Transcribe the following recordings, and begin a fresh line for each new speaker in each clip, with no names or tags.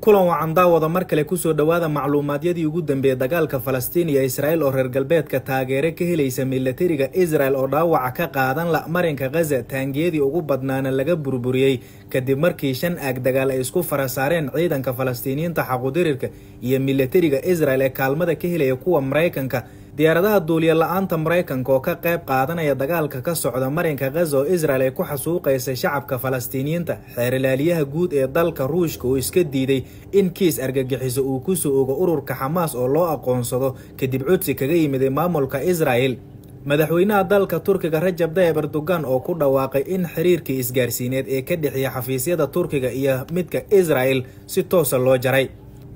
kulan wacan daawada mar kale ku soo dhowaada macluumaadyadii ugu dambeeyey dagaalka falastiin iyo israa'il oo reer galbeedka taageere ka helaysa milatariga israel oo dhaawaca ka qaadan la marinka ghaza taangiyadii ugu badnaana laga burburiyey kadib markii shan aag dagaal ay isku fara saareen ciidanka falastiiniyiinta xaqudirirka iyo milatariga israel ee kaalmada ka helaya kuwa maraykanka diyaaradaha duuliya la-aanta maraykanka oo ka qayb qaadanaya dagaalka ka socda marinka oo israel ay ku xasuuqaysay shacabka falastiiniyiinta xeerilaaliyaha guud ee dalka ruushka oo iska diiday in kiis argagixiso uu ku soo ogo ururka xamaas oo loo aqoonsado kadib codsi kaga yimiday maamulka israel madaxweynaha dalka turkiga rajab dayab erdogan oo ku dhawaaqay in xiriirkii isgaarsiineed ee ka dhexeeya xafiisyada turkiga iyo midka israel si toosa loo jaray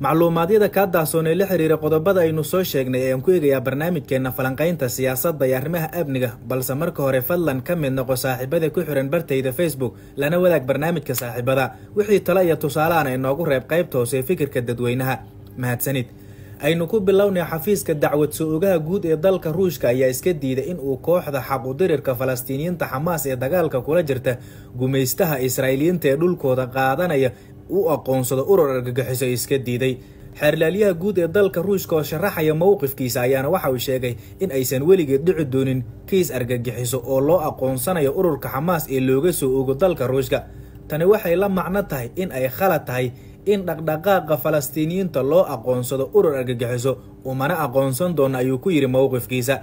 macluumaadyada kaadahsoon ee la xiriira qodobada aynu soo sheegnay ayaan ku eegayaa barnaamijkeenna falanqaynta siyaasadda iyo arrimaha amniga balse marka hore fadlan ka mid noqo saaxiibada ku xiran bartayda facebook lana wadaag barnaamijka saaxiibada wixii tale iyo tusaalahan ay noogu reeb qaybta hoose fikirka dadweynaha mahadsanid aynu ku bilownay xafiiska dacwad soo-ogaha guud ee dalka ruushka ayaa iska diiday in uu kooxda xaqudirirka falastiiniyiinta xamaas ee dagaalka kula jirta gumaystaha israa'iiliyiinta ee dhulkooda qaadanaya u aqoonsado urur argagixiso iska diiday xeerlaalyaha guud ee dalka ruushka oo sharaxaya mowqifkiisa ayaana waxa uu sheegay in aysan weligeed dhici doonin kiis argagixiso oo loo aqoonsanayo ururka xamaas ee looga soo ogo dalka ruushka tani waxay la macno tahay in ay khalad tahay in dhaqdhaqaaqa falastiiniyiinta loo aqoonsado urur argagixiso umana aqoonsan doona ayuu ku yidhi mowqifkiisa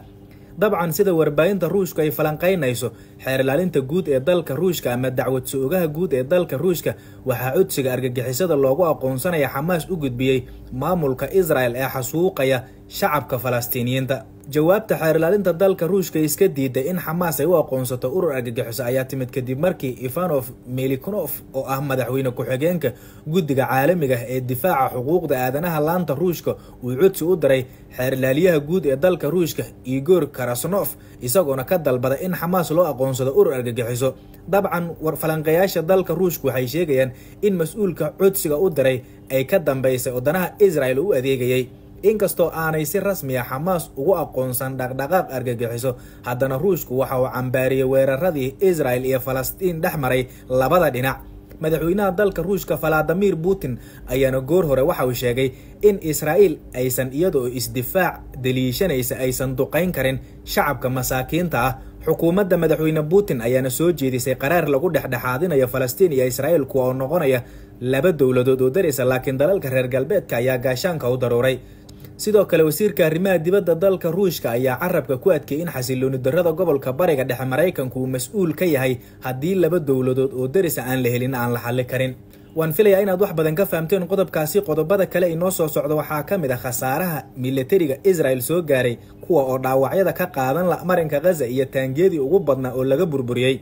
dabcan sida warbaahinta ruushku ay falanqaynayso xeer guud ee dalka ruushka ama dacwad so-ogaha guud ee dalka ruushka waxaa codsiga argagixisada loogu aqoonsanaya xamaas u gudbiyey maamulka israel ee xasuuqaya shacabka falastiiniyiinta jawaabta xeerilaalinta dalka ruushka iska diiday in xamaas ay u aqoonsato urur argagixiso ayaa timid kadib markii ifanof melikonov oo ah madaxweyne ku-xigeenka guddiga caalamiga ah ee difaaca xuquuqda aadanaha laanta ruushka uu codsi u diray xeerlaaliyaha guud ee dalka ruushka igor karasnof isagoona ka dalbada in xamaas loo aqoonsado urur argagixiso dabcan falanqayaasha dalka ruushka waxay sheegayaan in mas-uulka codsiga u diray ay ka dambaysay wadanaha israel u adeegayay inkastoo aanay si rasmi a ah xamaas ugu aqoonsan dhaqdhaqaaq argagixiso haddana ruushku waxa uu cambaariyey weeraradii israel iyo falastiin dhex maray labada dhinac madaxweynaha dalka ruushka valadimir putin ayaana goor hore waxa uu sheegay in israa'iil aysan iyada oo isdifaac deliishanaysa aysan duqayn karin shacabka masaakiinta ah xukuumadda madaxweyne putin ayaana soo jeedisay qaraar lagu dhexdhexaadinayo falastiin iyo israa'iil kuwa oo noqonaya laba dowladood oo darisa laakiin dalalka reer galbeedka ayaa gaashaanka u daruuray sidoo kale wasiirka arrimaha dibadda dalka ruushka ayaa carabka ku adkeeyey in xasilooni darrada gobolka bariga dhexe maraykanku uu mas-uul ka yahay haddii laba dowladood oo derisa aan la helin aan la xalli karin waan filayaa inaad wax badan ka fahamteen qodobkaasi qodobada kale inoo soo socdo waxaa ka mid a ah khasaaraha milatariga israel soo gaaray kuwa oo dhaawacyada ka qaadan la marinka khaza iyo taangiyadii ugu badnaa oo laga burburiyey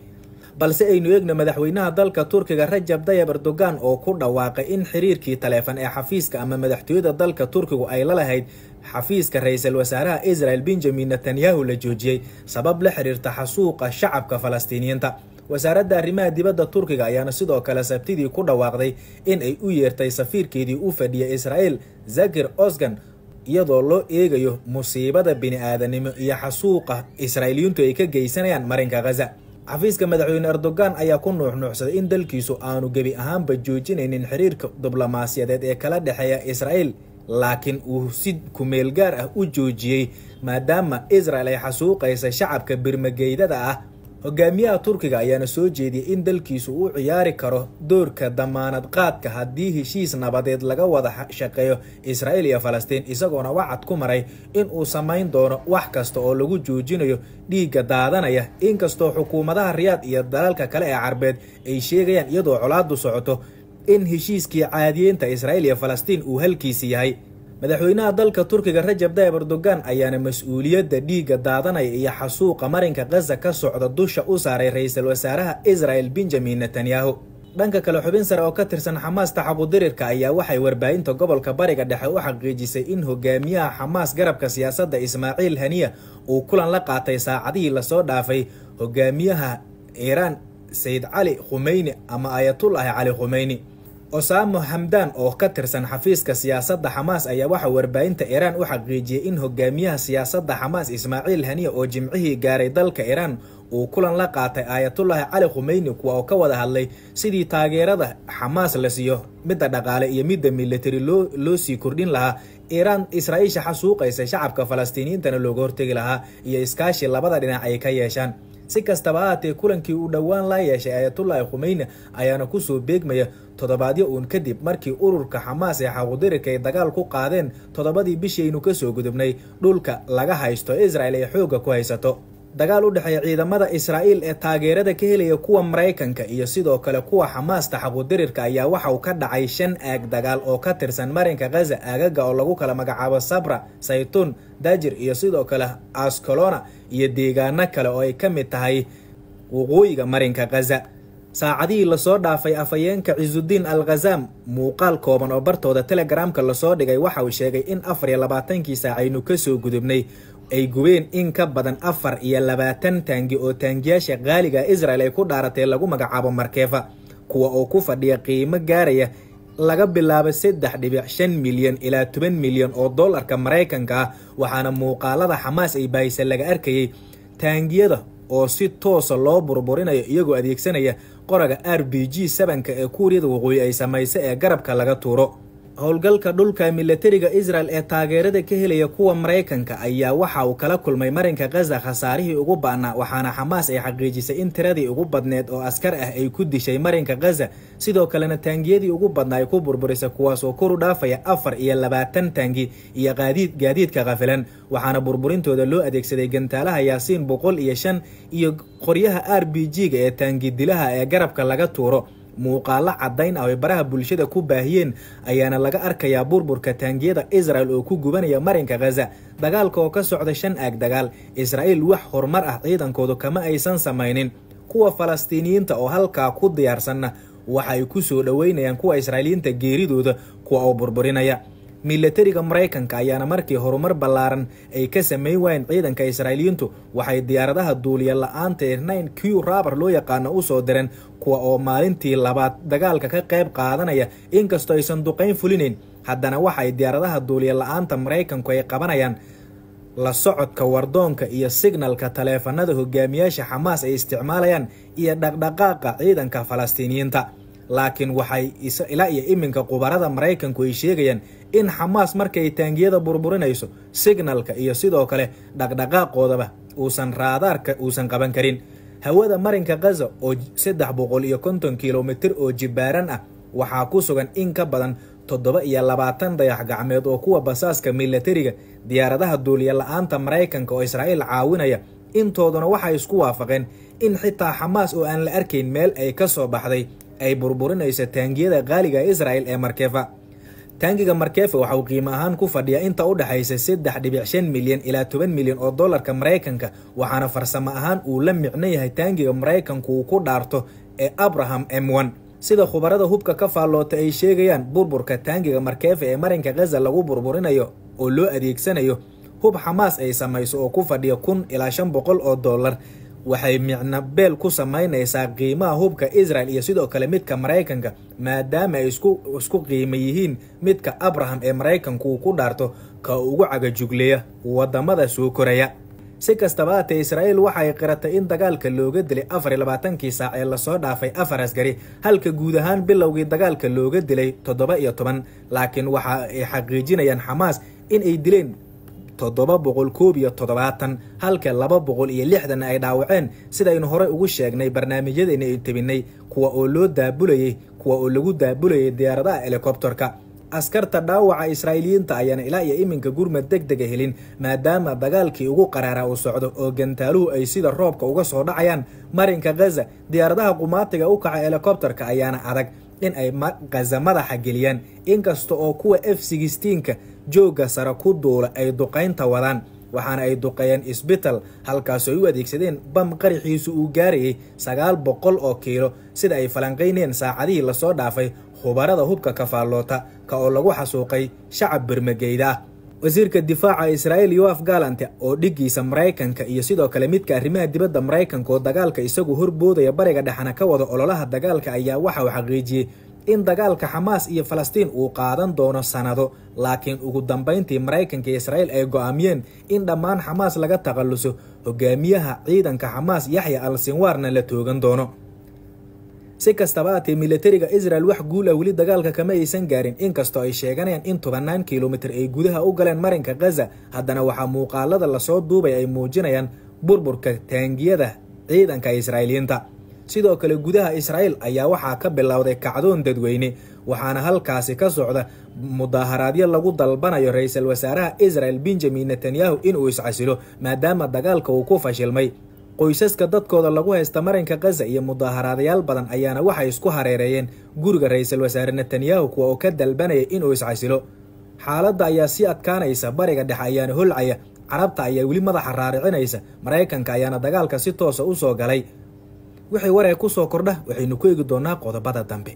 balse aynu eegno madaxweynaha dalka turkiga rajab dayab erdogan oo ku dhawaaqay in xiriirkii taleefan ee xafiiska ama madaxtooyada dalka turkigu ay la lahayd xafiiska ra iisal wasaaraha israel benjamin netanyahu la joojiyey sabab la xiriirta xasuuqa shacabka falastiiniyiinta wasaaradda arrimaha dibadda turkiga ayaana sidoo kale sabtidii ku dhawaaqday in ay u yeertay safiirkeedii u fadhiya israel zakir osgan iyadoo loo eegayo musiibada bini-aadanimo iyo xasuuqa israa'iiliyintu ay ka geysanayaan marinka khaza xafiiska madaxweyne erdogan ayaa ku nuuxnuuxsaday in dalkiisu aanu gebi ahaanba joojinaynin xiriirka diblomaasiyadeed ee kala dhexeeya israa'il laakiin uu si kumeel gaar ah u joojiyey maadaama israel ay xasuuqaysa shacabka birmageydada ah hogaamiyaha turkiga ayaana soo jeediyey in dalkiisu uu ciyaari karo doorka damaanad qaadka haddii heshiis nabadeed laga wada shaqeeyo israa'il iyo falastiin isagoona wacad ku maray in uu samayn doono wax kasta oo lagu joojinayo dhiigga daadanaya inkastoo xukuumadaha riyaad iyo dalalka kale ee carbeed ay sheegayaan iyadoo colaaddu socoto in heshiiskii caadiyeynta israa'il iyo falastiin uu halkiisi yahay madaxweynaha dalka turkiga rajab dayib erdogan ayaana mas-uuliyadda dhiigga daadanaya iyo xasuuqa marinka khaza ka socda dusha u saaray ra-iisul wasaaraha israel benjamin netanyahu dhanka kale xubin sare oo ka tirsan xamaas taxabudirirka ayaa waxay warbaahinta gobolka bariga dhexe u xaqiijisay in hogaamiyaha xamaas garabka siyaasadda ismaaciil haniya uu kulan la qaatay saacadihii lasoo dhaafay hogaamiyaha iiraan sayid cali khumeyni ama ayatullaahi cali khumeyni osaamo hamdan oo ka tirsan xafiiska siyaasadda xamaas ayaa waxaa warbaahinta iiraan u xaqiijiyey in hogaamiyaha siyaasadda xamaas ismaaciil haniya oo jimcihii gaaray dalka iiraan uu kulan la qaatay aayatullaahi cali khumeyni kuwa oo ka wada hadlay sidii taageerada xamaas la siiyo midda dhaqaale iyo midda militari loo sii kordhin lahaa iiraan israa'iisha xasuuqaysa shacabka falastiiniyiintana looga hortegi lahaa iyo iskaashi labada dhinac ay ka yeeshaan si kastaba ahaatee kulankii uu dhowaan la yeeshay ayatullaahi khumeyne ayaana kusoo beegmaya toddobaadyo uun kadib markii ururka xamaas ee xaqudirika ay dagaal ku qaadeen toddobadii bishii aynu ka soo gudubnay dhulka laga haysto israel ay xoogga ku haysato dagaal u dhexeeya ciidamada israa'iil ee taageerada ka helaya kuwa maraykanka iyo sidoo kale kuwa xamaasta xaqudirirka ayaa waxa uu ka dhacay shan aag dagaal oo ka tirsan marinka khaza aagaga oo lagu kala magacaabo sabra saytuun dajir iyo sidoo kale askalona iyo deegaano kale oo ay ka mid tahay waqooyiga marinka khaza saacadihii lasoo dhaafay afhayeenka cisudiin al khazaam muuqaal kooban oo bartooda telegaraamka lasoo dhigay waxa uu sheegay in afar iyo labaatankii saac aynu kasoo gudubnay ay gubeen in ka badan afar iyo labaatan taangi oo taangiyaasha qaaliga israel ay ku dhaaratay lagu magacaabo markeefa kuwa oo ku fadhiya qiimo gaaraya laga bilaabo saddex dhibic shan milyan ilaa toban milyan oo dollarka maraykanka ah waxaana muuqaalada xamaas ay baahisa laga arkayay taangiyada oo si toosa ah loo burburinayo iyagoo adeegsanaya qoraga r b g sabanka ee kuuriyada waqooyi ay samaysa ee garabka laga tuuro howlgalka dhulka milatariga israel ee taageerada ka helaya kuwa maraykanka ayaa waxa uu kala kulmay marinka khaza khasaarihii ugu ba'naa waxaana xamaas ay xaqiijisay in tiradii ugu badneed oo askar ah ay ku dishay marinka khaza sidoo kalena taangiyadii ugu badnaa ay ku burburisa kuwaasoo koru dhaafaya afar iyo labaatan taangi iyo qaadiid gaadiidka kafilan waxaana burburintooda loo adeegsaday gantaalaha yaasiin boqol iyo shan iyo qoryaha r b g-ga ee taangi dilaha ee garabka laga tuuro muuqaallo caddayn ah oy baraha bulshada ku baahiyeen ayaana laga arkayaa burburka taangiyada israel oo ku gubanaya marinka khaza dagaalka oo ka socda shan aag dagaal israa'iil wax horumar ah ciidankoodu kama aysan samaynin kuwa falastiiniyiinta oo halkaa ku diyaarsanna waxa ay ku soo dhowaynayaan kuwa israa'iiliyiinta geeridooda kuwa oo burburinaya milatariga maraykanka ayaana markii horumar ballaaran ay ka sameyn waayeen ciidanka israa'iiliyiintu waxay diyaaradaha duuliya la'aanta ee nine q rabar loo yaqaano u soo direen kuwa oo maalintii labaad dagaalka ka qayb qaadanaya inkastoo aysan duqayn fulinayn haddana waxa diyaaradaha duuliya la'aanta maraykanku ay qabanayaan la socodka wardoonka iyo signalka taleefanada hogaamiyaasha xamaas ay isticmaalayaan iyo dhaqdhaqaaqa ciidanka falastiiniyiinta laakiin waxay ilaa iyo iminka qubarada maraykanku ay sheegayaan in xamaas markay taangiyada burburinayso signalka iyo sidoo kale dhaqdhaqaaqoodaba uusan raadaarka uusan qaban karin hawada marinka kaza oo saddex boqol iyo konton kilomitir oo jibaaran ah waxaa ku sugan in ka badan toddoba iyo labaatan dayax gacmeed oo kuwa basaaska milatariga diyaaradaha duuliya la-aanta maraykanka oo israa'iil caawinaya intooduna waxay isku waafaqeen in xitaa xamaas oo aan la arkayn meel ay ka soo baxday ay burburinayso taangiyada qaaliga israa'il ee markefa taangiga markefe waxa uu qiimo ahaan ku fadhiyaa inta u dhexaysa saddex dhibic shan milyan ilaa toban milyan oo dollarka maraykanka waxaana farsamo ahaan uu la micno yahay taangiga maraykanku uu ku dhaarto ee abraham m on sida khubarada hubka ka faalloota ay sheegayaan burburka taangiga markefe ee marinka khaza lagu burburinayo oo loo adeegsanayo hub xamaas ay samayso oo ku fadhiya kun ilaa shan boqol oo dollar waxay micna beel ku samaynaysaa qiimaha hubka israel iyo sidoo kale midka maraykanka maadaama ay isku qiima yihiin midka abraham ee maraykanku uu ku dhaarto ka ugu cagajugleeya waddamada soo koraya si kastaba haatee israa'iil waxay qiratay in dagaalka looga dilay afar iyo labaatankii saac ee lasoo dhaafay afar askari halka guud ahaan bilowgii dagaalka looga dilay toddoba iyo toban laakiin waxa ay xaqiijinayaan xamaas in ay dileen toddoba boqol koob iyo toddobaatan halka laba boqol iyo lixdan ay dhaawaceen sidaynu horey ugu sheegnay barnaamijyadayna ay tebinay kuwa oo loo daabulayey kuwa oo lagu daabulayay diyaaradaha helikobtarka askarta dhaawaca israa'iiliyiinta ayaana ilaa iyo iminka gurmad deg dega helin maadaama dagaalkii ugu qaraaraa uu socdo oo gantaaluhu ay sida roobka uga soo dhacayaan marinka khaza diyaaradaha qumaatiga u kaca helikobtarka ayaana adag in ay khaza madaxa geliyaan inkasta oo kuwa f sigistiinka jooga sare ku duula ay duqaynta wadaan waxaana ay duqeeyeen isbital halkaasoo ay u adeegsadeen bam qaraxiisu uu gaarayay sagaal boqol oo kiilo sida ay falanqayneen saacadihii lasoo dhaafay khubarada hubka kafaalloota ka oo lagu xasuuqay shacab bermageyda ah wasiirka difaaca israa'iil yoaf galante oo dhiggiisa maraykanka iyo sidoo kale midka arrimaha dibadda maraykanka oo dagaalka isagu hor boodaya bariga dhexna ka wada ololaha dagaalka ayaa waxa uu xaqiijiyey in dagaalka xamaas iyo falastiin uu qaadan doono sannado laakiin ugu dambayntii maraykanka iyo israa'iil ay go'aamiyeen in dhammaan xamaas laga takhalluso hogaamiyaha ciidanka xamaas yaxya al sinwaarna la toogan doono si kastaba haatee milatariga israel wax guula ah weli dagaalka kama aysan gaarin inkastoo ay sheeganayaan in tobannaan kilomitir ay gudaha u galeen marinka khaza haddana waxaa muuqaalada lasoo duubay ay muujinayaan burburka taangiyada ciidanka israa'iiliyiinta sidoo kale gudaha israa'iil ayaa waxaa ka bilowday kacdoon dadweyne waxaana halkaasi ka socda mudaaharaadyo lagu dalbanayo ra-iisul wasaaraha israel benjamin netanyahu inuu iscasilo maadaama dagaalka uu ku fashilmay qoysaska dadkooda lagu haysta marinka khaza iyo mudaaharaadayaal badan ayaana waxay isku hareereeyeen guriga ra-iisul wasaare netanyahu kuwa oo ka dalbanaya inuu iscasilo xaaladda ayaa sii adkaanaysa bariga dhexe ayaana holcaya carabta ayaa weli madaxa raaricinaysa maraykanka ayaana dagaalka si toosa ah u soo galay wixii wareeg ku soo kordha waxaynu ku eegi doonaa qodobada dambe